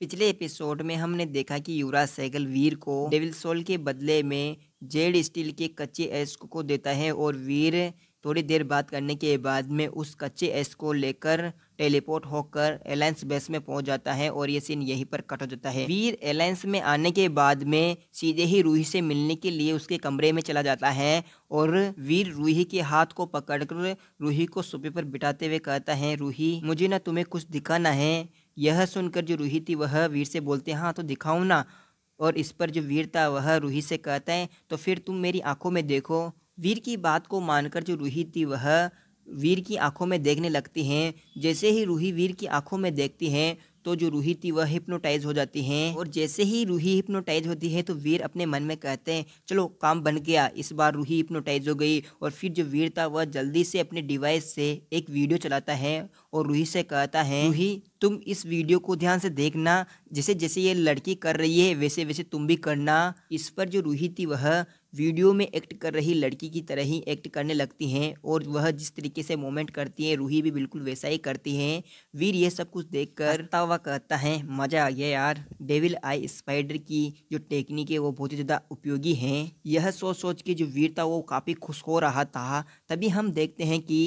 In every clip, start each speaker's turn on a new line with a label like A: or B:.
A: पिछले एपिसोड में हमने देखा कि युवराज सैगल वीर को डेविल सोल के बदले में जेड स्टील के कच्चे एस्क को देता है और वीर थोड़ी देर बात करने के बाद में उस कच्चे एस को लेकर टेलीपोर्ट होकर एलायंस बेस में पहुंच जाता है और ये सीन यहीं पर कट हो जाता है वीर एलायंस में आने के बाद में सीधे ही रूही से मिलने के लिए उसके कमरे में चला जाता है और वीर रूही के हाथ को पकड़कर रूही को सोफे पर बिठाते हुए कहता है रूही मुझे ना तुम्हें कुछ दिखाना है यह सुनकर जो रूही थी वह वीर से बोलते हाँ तो दिखाओ ना और इस पर जो वीर था वह रूही से कहता है तो फिर तुम मेरी आंखों में देखो वीर की बात को मानकर जो रूही थी वह वीर की आंखों में देखने लगती हैं जैसे ही रूही वीर की आंखों में देखती हैं तो जो रूही थी वह हिप्नोटाइज हो जाती हैं और जैसे ही रूही हिप्नोटाइज होती है तो वीर अपने मन में कहते हैं चलो काम बन गया इस बार रूही हिप्नोटाइज हो गई और फिर जो वीर था वह जल्दी से अपने डिवाइस से एक वीडियो चलाता है और रूही से कहता है रूही तुम इस वीडियो को ध्यान से देखना जैसे जैसे ये लड़की कर रही है वैसे वैसे तुम भी करना इस पर जो रूही थी वह वीडियो में एक्ट कर रही लड़की की तरह ही एक्ट करने लगती हैं और वह जिस तरीके से मोमेंट करती हैं रूही भी बिल्कुल वैसा ही करती हैं वीर ये सब कुछ देख कर हुआ कहता है मज़ा आ गया यार डेविल आई स्पाइडर की जो टेक्निक है वो बहुत ही ज़्यादा उपयोगी हैं यह सोच सोच के जो वीर था वो काफ़ी खुश हो रहा था तभी हम देखते हैं कि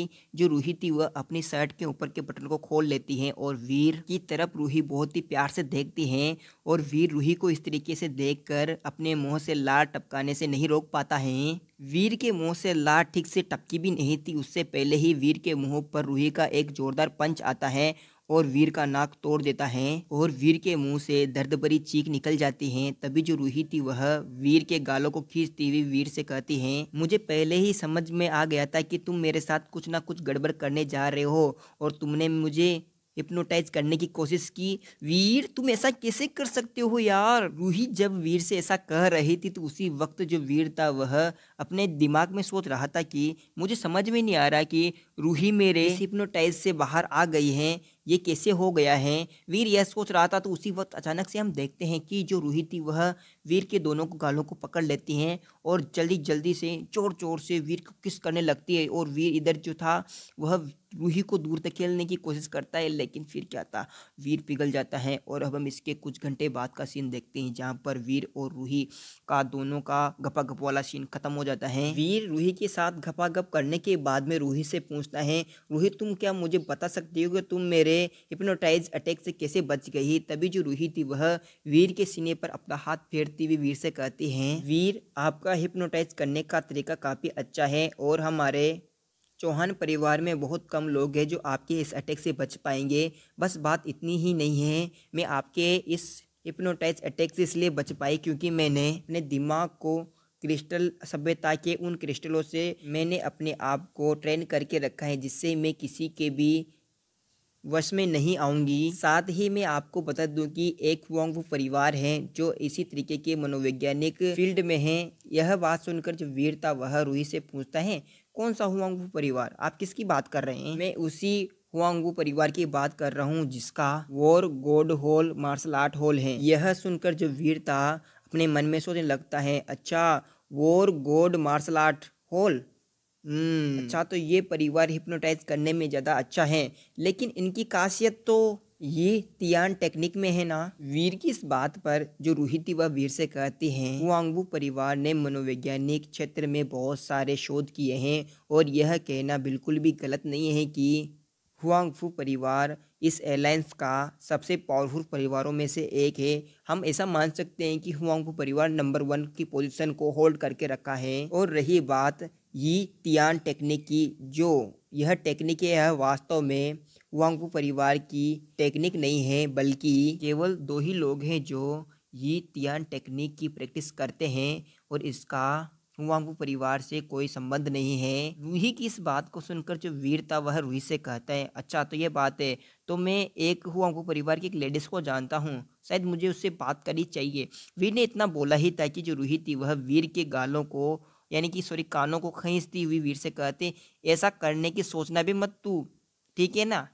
A: जो रूही थी वह अपनी शर्ट के ऊपर के बटन को खोल लेती हैं और वीर वीर की तरफ रूही बहुत ही प्यार से देखती हैं और वीर रूही को इस तरीके से देखकर अपने मुंह से लार टपकाने से नहीं रोक पाता है वीर के मुंह से लार ठीक से टपकी भी नहीं थी उससे पहले ही वीर के मुंह पर रूही का एक जोरदार पंच आता है और वीर का नाक तोड़ देता है और वीर के मुंह से दर्द भरी चीख निकल जाती है तभी जो रूही थी वह वीर के गालों को खींचती हुई वीर से कहती है मुझे पहले ही समझ में आ गया था कि तुम मेरे साथ कुछ ना कुछ गड़बड़ करने जा रहे हो और तुमने मुझे हिप्नोटाइज करने की कोशिश की वीर तुम ऐसा कैसे कर सकते हो यार रूही जब वीर से ऐसा कह रही थी तो उसी वक्त जो वीर था वह अपने दिमाग में सोच रहा था कि मुझे समझ में नहीं आ रहा कि रूही मेरे हिप्नोटाइज से बाहर आ गई हैं ये कैसे हो गया है वीर यह सोच रहा था तो उसी वक्त अचानक से हम देखते हैं कि जो रूही थी वह वीर के दोनों को गालों को पकड़ लेती हैं और जल्दी जल्दी से चोर चोर से वीर को किस करने लगती है और वीर इधर जो था वह रूही को दूर धकेलने की कोशिश करता है लेकिन फिर क्या था वीर पिघल जाता है और अब हम इसके कुछ घंटे बाद का सीन देखते हैं जहाँ पर वीर और रूही का दोनों का घपा घप वाला सीन खत्म हो जाता है वीर रूही के साथ घपा घप करने के बाद में रूही से पूछता है रूही तुम क्या मुझे बता सकती हो कि तुम मेरे हिप्नोटाइज अटैक से कैसे बच गई तभी जो रूही थी वह वीर के सीने पर अपना हाथ फेरती हुई वीर से कहती हैं वीर आपका हिप्नोटाइज करने का तरीका काफ़ी अच्छा है और हमारे चौहान परिवार में बहुत कम लोग हैं जो आपके इस अटैक से बच पाएंगे बस बात इतनी ही नहीं है मैं आपके इस हिप्नोटाइज अटैक से इसलिए बच पाई क्योंकि मैंने अपने दिमाग को क्रिस्टल सभ्यता के उन क्रिस्टलों से मैंने अपने आप को ट्रेन करके रखा है जिससे मैं किसी के भी वश में नहीं आऊंगी साथ ही मैं आपको बता दूं कि एक वोंग वो परिवार है जो इसी तरीके के मनोवैज्ञानिक फील्ड में हैं यह बात सुनकर जब वीरता वह रूही से पूछता है कौन सा हुआंग परिवार आप किसकी बात कर रहे हैं मैं उसी हुआंगू परिवार की बात कर रहा हूँ जिसका वोर गोड होल मार्शल आर्ट होल है यह सुनकर जो वीरता अपने मन में सोचने लगता है अच्छा वोर गोड मार्शल आर्ट होल अच्छा हम्म। तो ये परिवार हिप्नोटाइज करने में ज़्यादा अच्छा है लेकिन इनकी खासियत तो ये तियान टेक्निक में है ना वीर की इस बात पर जो रूहिति व वीर से कहती हैं वांगबू परिवार ने मनोवैज्ञानिक क्षेत्र में बहुत सारे शोध किए हैं और यह कहना बिल्कुल भी गलत नहीं है कि हुआंगफू परिवार इस एलायंस का सबसे पावरफुल परिवारों में से एक है हम ऐसा मान सकते हैं कि हुआंगफू परिवार नंबर वन की पोजीशन को होल्ड करके रखा है और रही बात यी तियान टेक्निक की जो यह टेक्निक यह वास्तव में वांगपू परिवार की टेक्निक नहीं है बल्कि केवल दो ही लोग हैं जो यी तियान टेक्निक की प्रैक्टिस करते हैं और इसका वांगपू परिवार से कोई संबंध नहीं है रूही की इस बात को सुनकर जो वीर था वह रूही से कहता है अच्छा तो ये बात है तो मैं एक वांगपू परिवार की एक लेडीज़ को जानता हूँ शायद मुझे उससे बात करनी चाहिए वीर ने इतना बोला ही था कि जो रूही थी वह वीर के गालों को यानी कि सॉरी कानों को खींचती हुई वीर से कहते ऐसा करने की सोचना भी मत तू ठीक है ना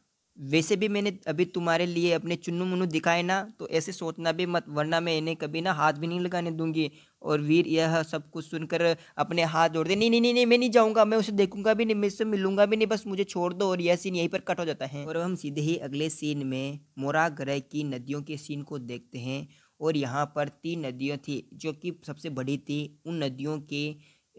A: वैसे भी मैंने अभी तुम्हारे लिए अपने चुन्नू मुन्नू दिखाए ना तो ऐसे सोचना भी मत वरना मैं इन्हें कभी ना हाथ भी नहीं लगाने दूंगी और वीर यह सब कुछ सुनकर अपने हाथ जोड़ दे नहीं नहीं नहीं नहीं मैं नहीं जाऊंगा मैं उसे देखूंगा भी नहीं मैं उससे मिलूंगा भी नहीं बस मुझे छोड़ दो और यह सीन यहीं पर कट हो जाता है और हम सीधे ही अगले सीन में मोरा ग्रह की नदियों के सीन को देखते हैं और यहाँ पर तीन नदियाँ थी जो कि सबसे बड़ी थी उन नदियों के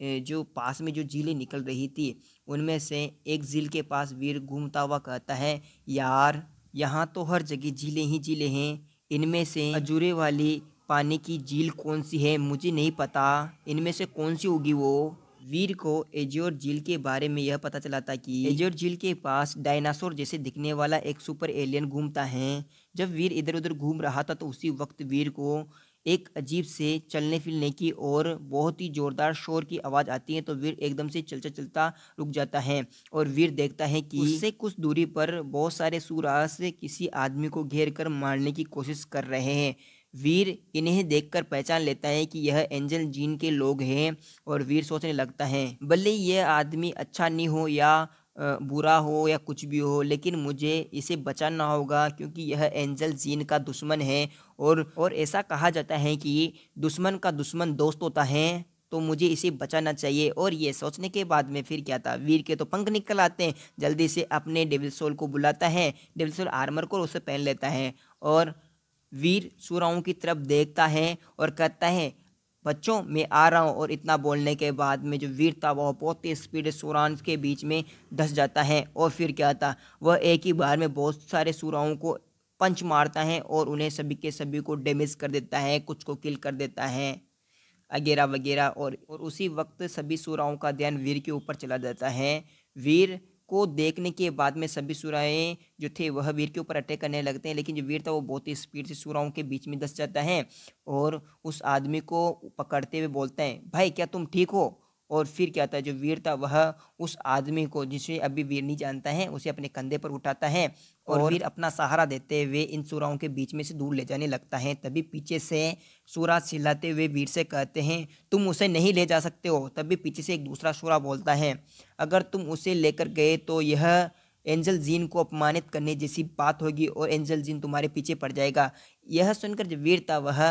A: जो पास में जो झीलें निकल रही थी उनमें से एक झील के पास वीर घूमता हुआ कहता है यार यहाँ तो हर जगह झीलें ही झीलें हैं इनमें से अजूरे वाली पानी की झील कौन सी है मुझे नहीं पता इनमें से कौन सी होगी वो वीर को एजोर झील के बारे में यह पता चला था कि एजोर झील के पास डायनासोर जैसे दिखने वाला एक सुपर एलियन घूमता है जब वीर इधर उधर घूम रहा था तो उसी वक्त वीर को एक अजीब से चलने फिरने की और बहुत ही ज़ोरदार शोर की आवाज़ आती है तो वीर एकदम से चलता चलता रुक जाता है और वीर देखता है कि उससे कुछ दूरी पर बहुत सारे सूरास किसी आदमी को घेर कर मारने की कोशिश कर रहे हैं वीर इन्हें देखकर पहचान लेता है कि यह एंजल जीन के लोग हैं और वीर सोचने लगता है भले यह आदमी अच्छा नहीं हो या बुरा हो या कुछ भी हो लेकिन मुझे इसे बचाना होगा क्योंकि यह एंजल जीन का दुश्मन है और और ऐसा कहा जाता है कि दुश्मन का दुश्मन दोस्त होता है तो मुझे इसे बचाना चाहिए और ये सोचने के बाद में फिर क्या था वीर के तो पंख निकल आते हैं जल्दी से अपने डेविल सोल को बुलाता है डेविल सोल आर्मर को उसे पहन लेता है और वीर सुराओं की तरफ देखता है और कहता है बच्चों मैं आ रहा हूँ और इतना बोलने के बाद में जो वीर था वह बहुत ही स्पीड सुरान के बीच में धस जाता है और फिर क्या था वह एक ही बार में बहुत सारे सुराओं को पंच मारता है और उन्हें सभी के सभी को डैमेज कर देता है कुछ को किल कर देता है वगैरह वगैरह और और उसी वक्त सभी सुराओं का ध्यान वीर के ऊपर चला जाता है वीर को देखने के बाद में सभी सूराएँ जो थे वह वीर के ऊपर अटैक करने लगते हैं लेकिन जो वीर था वो बहुत ही स्पीड से सुराओं के बीच में धस जाता है और उस आदमी को पकड़ते हुए बोलते हैं भाई क्या तुम ठीक हो और फिर क्या होता है जो वीर था वह उस आदमी को जिसे अभी वीर नहीं जानता है उसे अपने कंधे पर उठाता है और, और वीर अपना सहारा देते हुए इन सुराओं के बीच में से दूर ले जाने लगता है तभी पीछे से सूरा चिल्लाते हुए वीर से कहते हैं तुम उसे नहीं ले जा सकते हो तभी पीछे से एक दूसरा सूरा बोलता है अगर तुम उसे लेकर गए तो यह एंजल जीन को अपमानित करने जैसी बात होगी और एंजल जीन तुम्हारे पीछे पड़ जाएगा यह सुनकर जो वीर था वह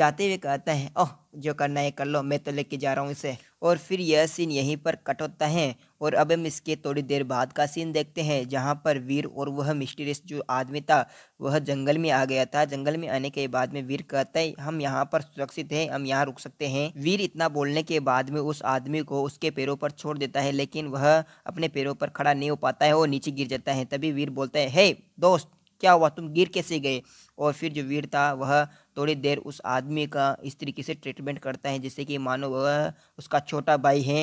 A: जाते हुए कहता है ओह जो करना है कर लो मैं तो लेके जा रहा हूँ इसे और फिर यह सीन यहीं पर कट होता है और अब हम इसके थोड़ी देर बाद का सीन देखते हैं जहां पर वीर और वह मिस्टीरियस जो आदमी था वह जंगल में आ गया था जंगल में आने के बाद में वीर कहता है हम यहाँ पर सुरक्षित हैं हम यहाँ रुक सकते हैं वीर इतना बोलने के बाद में उस आदमी को उसके पैरों पर छोड़ देता है लेकिन वह अपने पैरों पर खड़ा नहीं हो पाता है और नीचे गिर जाता है तभी वीर बोलता है हे दोस्त क्या हुआ तुम गिर कैसे गए और फिर जो वीर था वह थोड़ी देर उस आदमी का इस तरीके से ट्रीटमेंट करता है जैसे कि मानो वह उसका छोटा भाई है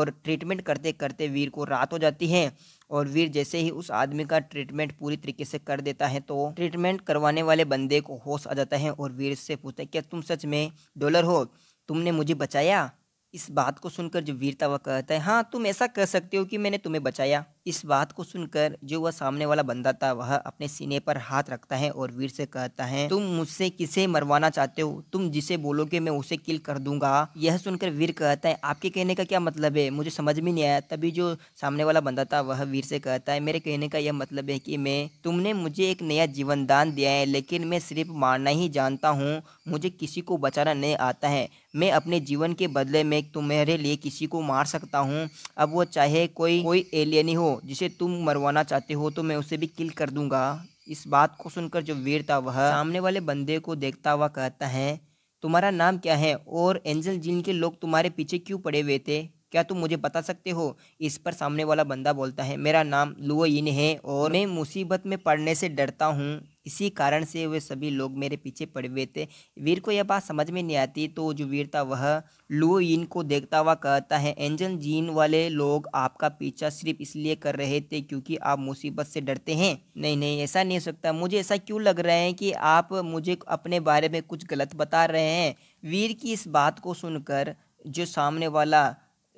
A: और ट्रीटमेंट करते करते वीर को रात हो जाती है और वीर जैसे ही उस आदमी का ट्रीटमेंट पूरी तरीके से कर देता है तो ट्रीटमेंट करवाने वाले बंदे को होश आ जाता है और वीर से पूछता है क्या तुम सच में डॉलर हो तुमने मुझे बचाया इस बात को सुनकर जो वीरता वह कहता है हाँ तुम ऐसा कह सकते हो कि मैंने तुम्हें बचाया इस बात को सुनकर जो वह सामने वाला बंदा था वह अपने सीने पर हाथ रखता है और वीर से कहता है तुम मुझसे किसे मरवाना चाहते हो तुम जिसे बोलोगे मैं उसे किल कर दूंगा यह सुनकर वीर कहता है आपके कहने का क्या मतलब है मुझे समझ में नहीं आया तभी जो सामने वाला बंदा था वह वीर से कहता है मेरे कहने का यह मतलब है कि मैं तुमने मुझे एक नया जीवन दान दिया है लेकिन मैं सिर्फ मारना ही जानता हूँ मुझे किसी को बचाना नहीं आता है मैं अपने जीवन के बदले में तुम्हारे लिए किसी को मार सकता हूँ अब वो चाहे कोई कोई एलियन ही हो जिसे तुम मरवाना चाहते हो तो मैं उसे भी किल कर दूंगा इस बात को सुनकर जो वीर था वह सामने वाले बंदे को देखता हुआ कहता है तुम्हारा नाम क्या है और एंजल जिन के लोग तुम्हारे पीछे क्यों पड़े हुए थे क्या तुम मुझे बता सकते हो इस पर सामने वाला बंदा बोलता है मेरा नाम लुअ है और मैं मुसीबत में पड़ने से डरता हूँ इसी कारण से वे सभी लोग मेरे पीछे पड़े हुए थे वीर को यह बात समझ में नहीं आती तो जो वीर था वह लू इन को देखता हुआ कहता है एंजल जीन वाले लोग आपका पीछा सिर्फ इसलिए कर रहे थे क्योंकि आप मुसीबत से डरते हैं नहीं नहीं ऐसा नहीं हो सकता मुझे ऐसा क्यों लग रहा है कि आप मुझे अपने बारे में कुछ गलत बता रहे हैं वीर की इस बात को सुनकर जो सामने वाला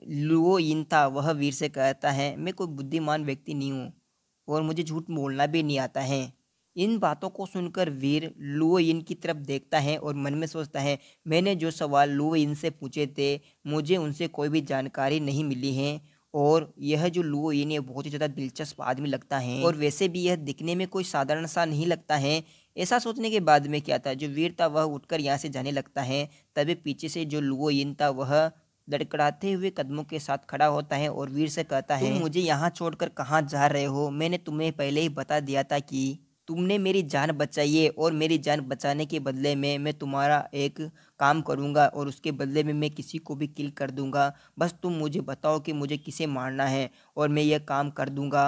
A: लुओ इन था वह वीर से कहता है मैं कोई बुद्धिमान व्यक्ति नहीं हूँ और मुझे झूठ बोलना भी नहीं आता है इन बातों को सुनकर वीर इन की तरफ देखता है और मन में सोचता है मैंने जो सवाल लुइन से पूछे थे मुझे उनसे कोई भी जानकारी नहीं मिली है और यह जो लुइन है बहुत ही ज़्यादा दिलचस्प आदमी लगता है और वैसे भी यह दिखने में कोई साधारण सा नहीं लगता है ऐसा सोचने के बाद में क्या था जो वीर था वह उठकर यहाँ से जाने लगता है तभी पीछे से जो लुइन था वह लड़कड़ाते हुए कदमों के साथ खड़ा होता है और वीर से कहता है मुझे यहाँ छोड़कर कहाँ जा रहे हो मैंने तुम्हें पहले ही बता दिया था कि तुमने मेरी जान बचाई है और मेरी जान बचाने के बदले में मैं तुम्हारा एक काम करूँगा और उसके बदले में मैं किसी को भी किल कर दूँगा बस तुम मुझे बताओ कि मुझे किसे मारना है और मैं यह काम कर दूँगा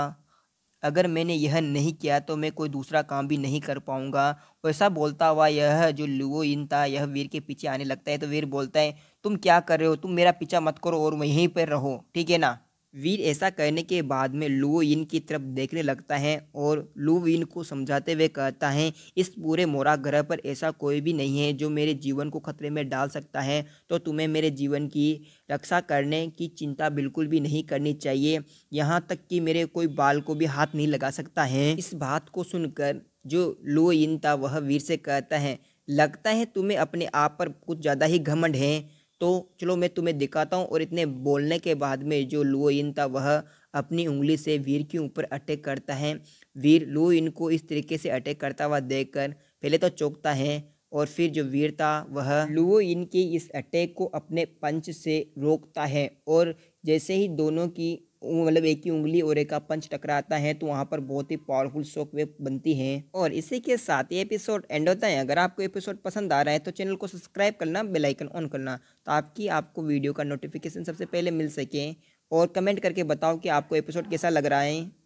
A: अगर मैंने यह नहीं किया तो मैं कोई दूसरा काम भी नहीं कर पाऊंगा वैसा बोलता हुआ यह जो लुओ इन था यह वीर के पीछे आने लगता है तो वीर बोलता है तुम क्या कर रहे हो तुम मेरा पीछा मत करो और वहीं पर रहो ठीक है ना वीर ऐसा कहने के बाद में इन की तरफ देखने लगता है और इन को समझाते हुए कहता है इस पूरे मोरा ग्रह पर ऐसा कोई भी नहीं है जो मेरे जीवन को खतरे में डाल सकता है तो तुम्हें मेरे जीवन की रक्षा करने की चिंता बिल्कुल भी नहीं करनी चाहिए यहाँ तक कि मेरे कोई बाल को भी हाथ नहीं लगा सकता है इस बात को सुनकर जो इन था वह वीर से कहता है लगता है तुम्हें अपने आप पर कुछ ज़्यादा ही घमंड है तो चलो मैं तुम्हें दिखाता हूँ और इतने बोलने के बाद में जो लुओइन था वह अपनी उंगली से वीर के ऊपर अटैक करता है वीर लुओइन को इस तरीके से अटैक करता हुआ कर पहले तो चौंकता है और फिर जो वीर था वह लुओइन के इस अटैक को अपने पंच से रोकता है और जैसे ही दोनों की मतलब एक ही उंगली और एक का पंच टकराता है तो वहाँ पर बहुत ही पावरफुल शॉक वेव बनती है और इसी के साथ ये एपिसोड एंड होता है अगर आपको एपिसोड पसंद आ रहा है तो चैनल को सब्सक्राइब करना बेलाइकन ऑन करना ताकि आपको वीडियो का नोटिफिकेशन सबसे पहले मिल सके और कमेंट करके बताओ कि आपको एपिसोड कैसा लग रहा है